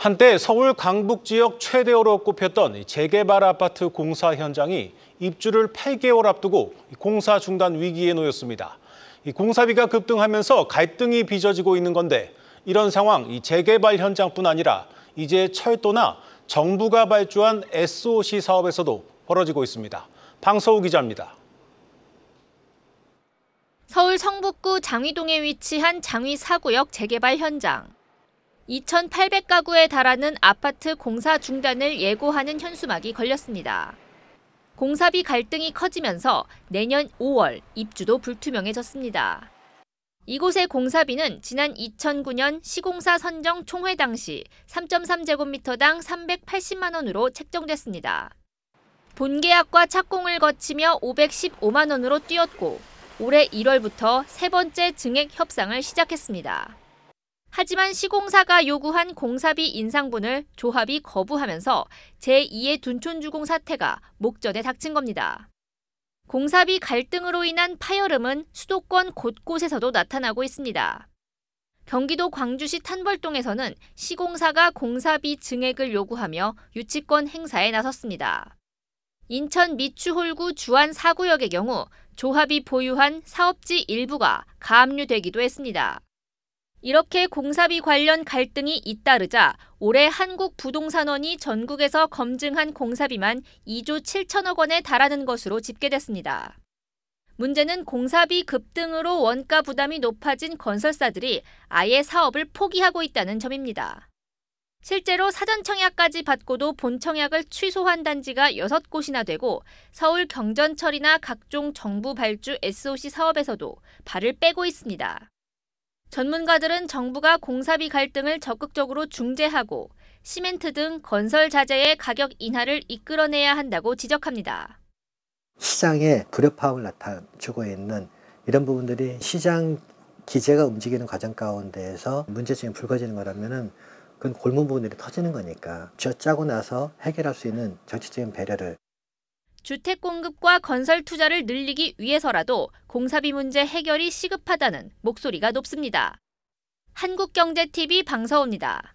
한때 서울 강북 지역 최대어로 꼽혔던 재개발 아파트 공사 현장이 입주를 8개월 앞두고 공사 중단 위기에 놓였습니다. 공사비가 급등하면서 갈등이 빚어지고 있는 건데 이런 상황 이 재개발 현장뿐 아니라 이제 철도나 정부가 발주한 SOC 사업에서도 벌어지고 있습니다. 방서우 기자입니다. 서울 성북구 장위동에 위치한 장위 사구역 재개발 현장. 2,800가구에 달하는 아파트 공사 중단을 예고하는 현수막이 걸렸습니다. 공사비 갈등이 커지면서 내년 5월 입주도 불투명해졌습니다. 이곳의 공사비는 지난 2009년 시공사 선정 총회 당시 3.3제곱미터당 380만 원으로 책정됐습니다. 본계약과 착공을 거치며 515만 원으로 뛰었고 올해 1월부터 세 번째 증액 협상을 시작했습니다. 하지만 시공사가 요구한 공사비 인상분을 조합이 거부하면서 제2의 둔촌주공 사태가 목전에 닥친 겁니다. 공사비 갈등으로 인한 파열음은 수도권 곳곳에서도 나타나고 있습니다. 경기도 광주시 탄벌동에서는 시공사가 공사비 증액을 요구하며 유치권 행사에 나섰습니다. 인천 미추홀구 주안 사구역의 경우 조합이 보유한 사업지 일부가 가압류되기도 했습니다. 이렇게 공사비 관련 갈등이 잇따르자 올해 한국 부동산원이 전국에서 검증한 공사비만 2조 7천억 원에 달하는 것으로 집계됐습니다. 문제는 공사비 급등으로 원가 부담이 높아진 건설사들이 아예 사업을 포기하고 있다는 점입니다. 실제로 사전 청약까지 받고도 본 청약을 취소한 단지가 6곳이나 되고 서울 경전철이나 각종 정부 발주 SOC 사업에서도 발을 빼고 있습니다. 전문가들은 정부가 공사비 갈등을 적극적으로 중재하고 시멘트 등 건설 자재의 가격 인하를 이끌어내야 한다고 지적합니다. 시장에 불협화음을 나타주고 있는 이런 부분들이 시장 기재가 움직이는 과정 가운데에서 문제점이 불거지는 거라면은 그건 골문 부분들이 터지는 거니까 저 짜고 나서 해결할 수 있는 정치적인 배려를 주택 공급과 건설 투자를 늘리기 위해서라도 공사비 문제 해결이 시급하다는 목소리가 높습니다. 한국경제TV 방서호입니다.